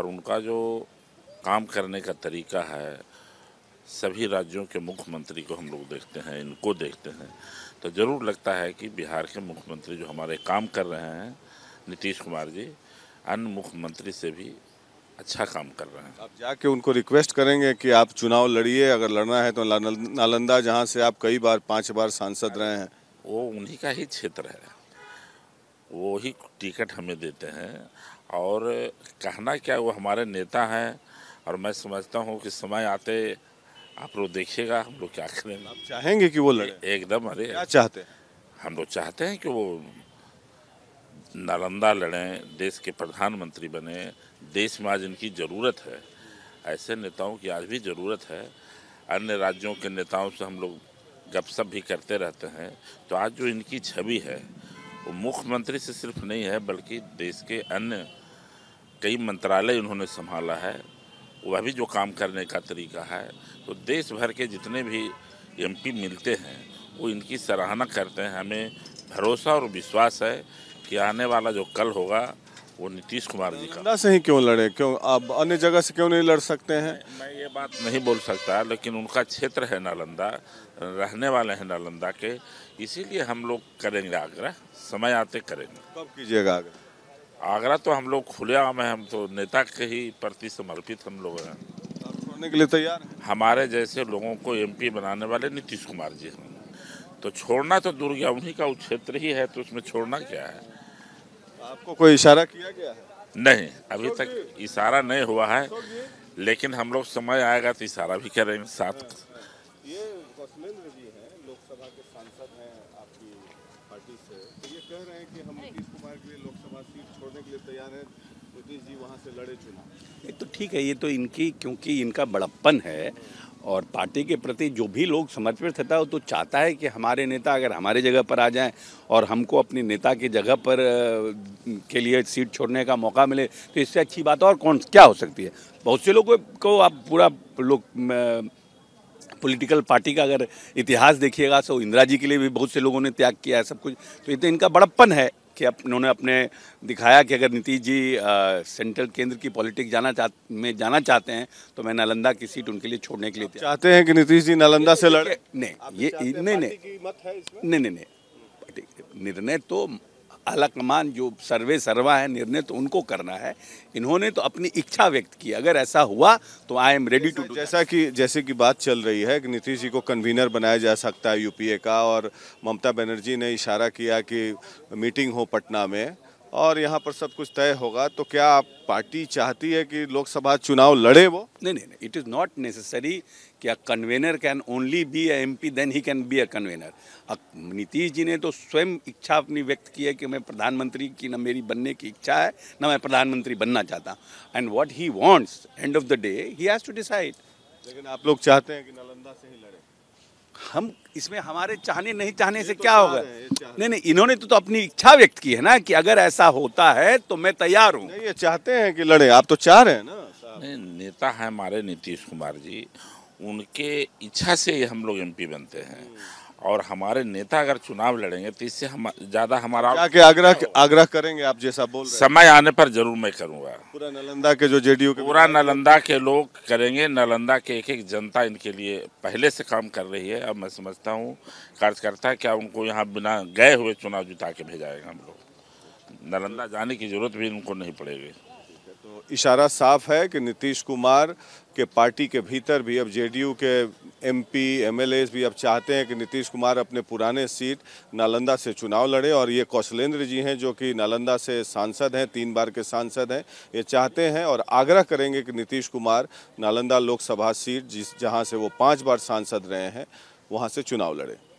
और उनका जो काम करने का तरीका है सभी राज्यों के मुख्यमंत्री को हम लोग देखते हैं इनको देखते हैं तो ज़रूर लगता है कि बिहार के मुख्यमंत्री जो हमारे काम कर रहे हैं नीतीश कुमार जी अन्य मुख्यमंत्री से भी अच्छा काम कर रहे हैं आप जाके उनको रिक्वेस्ट करेंगे कि आप चुनाव लड़िए अगर लड़ना है तो नालंदा जहाँ से आप कई बार पाँच बार सांसद रहे हैं वो उन्हीं का ही क्षेत्र है वो ही टिकट हमें देते हैं और कहना क्या वो हमारे नेता हैं और मैं समझता हूँ कि समय आते आप लोग देखिएगा हम लोग क्या करेंगे आप चाहेंगे कि वो लड़े एकदम अरे क्या चाहते हैं हम लोग चाहते हैं कि वो नालंदा लड़ें देश के प्रधानमंत्री बने देश में आज इनकी ज़रूरत है ऐसे नेताओं की आज भी ज़रूरत है अन्य राज्यों के नेताओं से हम लोग गपशप भी करते रहते हैं तो आज जो इनकी छवि है वो मुख्यमंत्री से सिर्फ नहीं है बल्कि देश के अन्य कई मंत्रालय उन्होंने संभाला है वह भी जो काम करने का तरीका है तो देश भर के जितने भी एमपी मिलते हैं वो इनकी सराहना करते हैं हमें भरोसा और विश्वास है कि आने वाला जो कल होगा वो नीतीश कुमार जी का से ही क्यों लड़े क्यों आप अन्य जगह से क्यों नहीं लड़ सकते हैं मैं ये बात नहीं बोल सकता लेकिन उनका क्षेत्र है नालंदा रहने वाले हैं नालंदा के इसीलिए हम लोग करेंगे आग्रह समय आते करेंगे कब कीजिएगा आग्रह आगरा तो हम लोग खुलेआम है हम तो नेता के ही प्रति समर्पित हम लोग हैं छोड़ने के लिए तैयार हमारे जैसे लोगों को एमपी बनाने वाले नीतीश कुमार जी हैं तो छोड़ना तो दूर गया उन्हीं का क्षेत्र ही है तो उसमें छोड़ना क्या है आपको कोई इशारा किया गया है नहीं अभी तक इशारा नहीं हुआ है लेकिन हम लोग समय आएगा तो इशारा भी करेंगे साथ ये गौसमेंद्र जी हैं लोकसभा के सांसद हैं आपकी पार्टी से तो ये कह रहे हैं कि हम नीतीश कुमार के लिए लोकसभा सीट छोड़ने के लिए तैयार हैं नीतीश जी वहाँ से लड़े चुनाव ये तो ठीक है ये तो इनकी क्योंकि इनका बड़प्पन है और पार्टी के प्रति जो भी लोग समर्पित रहता है वो तो चाहता है कि हमारे नेता अगर हमारे जगह पर आ जाएं और हमको अपने नेता की जगह पर के लिए सीट छोड़ने का मौका मिले तो इससे अच्छी बात और कौन क्या हो सकती है बहुत से लोगों को आप पूरा लोग पॉलिटिकल पार्टी का अगर इतिहास देखिएगा तो इंदिरा जी के लिए भी बहुत से लोगों ने त्याग किया है सब कुछ तो ये तो इनका बड़प्पन है कि उन्होंने अपने दिखाया कि अगर नीतीश जी सेंट्रल केंद्र की पॉलिटिक्स जाना चाह में जाना चाहते हैं तो मैं नालंदा की सीट उनके लिए छोड़ने के लिए चाहते हैं कि नीतीश जी नालंदा से लड़े नहीं ये नहीं नहीं नहीं नहीं निर्णय तो आलाकमान जो सर्वे सर्वा है निर्णय तो उनको करना है इन्होंने तो अपनी इच्छा व्यक्त की अगर ऐसा हुआ तो आई एम रेडी टू जैसा कि जैसे कि बात चल रही है कि नीतीश जी को कन्वीनर बनाया जा सकता है यूपीए का और ममता बनर्जी ने इशारा किया कि मीटिंग हो पटना में और यहाँ पर सब कुछ तय होगा तो क्या आप पार्टी चाहती है कि लोकसभा चुनाव लड़े वो नहीं नहीं इट इज़ नॉट नेसेसरी कि a convenor can only be a M P then he can be a convenor Nitish ji ने तो स्वयं इच्छा अपनी व्यक्त की है कि मैं प्रधानमंत्री की ना मेरी बनने की इच्छा है ना मैं प्रधानमंत्री बनना चाहता and what he wants end of the day he has to decide लेकिन आप लोग चाहते हैं कि नालंदा से ही लड़े हम इसमें हमारे चाहने नहीं चाहने से तो क्या होगा नहीं नहीं इन्होंने तो, तो अपनी इच्छा व्यक्त की है ना कि अगर ऐसा होता है तो मैं तैयार हूँ ये चाहते हैं कि लड़े आप तो चाह रहे हैं ना नेता है हमारे नीतीश कुमार जी उनके इच्छा से ही हम लोग एमपी बनते हैं हम्म। और हमारे नेता अगर चुनाव लड़ेंगे तो इससे हम ज्यादा हमारा के आग्रह आग्रह करेंगे आप जैसा बोल रहे समय आने पर जरूर मैं करूंगा पूरा नालंदा के जो जेडीयू के पूरा नालंदा के लोग करेंगे नालंदा के एक एक जनता इनके लिए पहले से काम कर रही है अब मैं समझता हूँ कार्यकर्ता क्या उनको यहाँ बिना गए हुए चुनाव जिता के भेजाएगा हम लोग नालंदा जाने की जरूरत भी उनको नहीं पड़ेगी इशारा साफ है कि नीतीश कुमार के पार्टी के भीतर भी अब जेडीयू के एमपी एमएलए भी अब चाहते हैं कि नीतीश कुमार अपने पुराने सीट नालंदा से चुनाव लड़े और ये कौशलेंद्र जी हैं जो कि नालंदा से सांसद हैं तीन बार के सांसद हैं ये चाहते हैं और आग्रह करेंगे कि नीतीश कुमार नालंदा लोकसभा सीट जिस जहाँ से वो पाँच बार सांसद रहे हैं वहाँ से चुनाव लड़े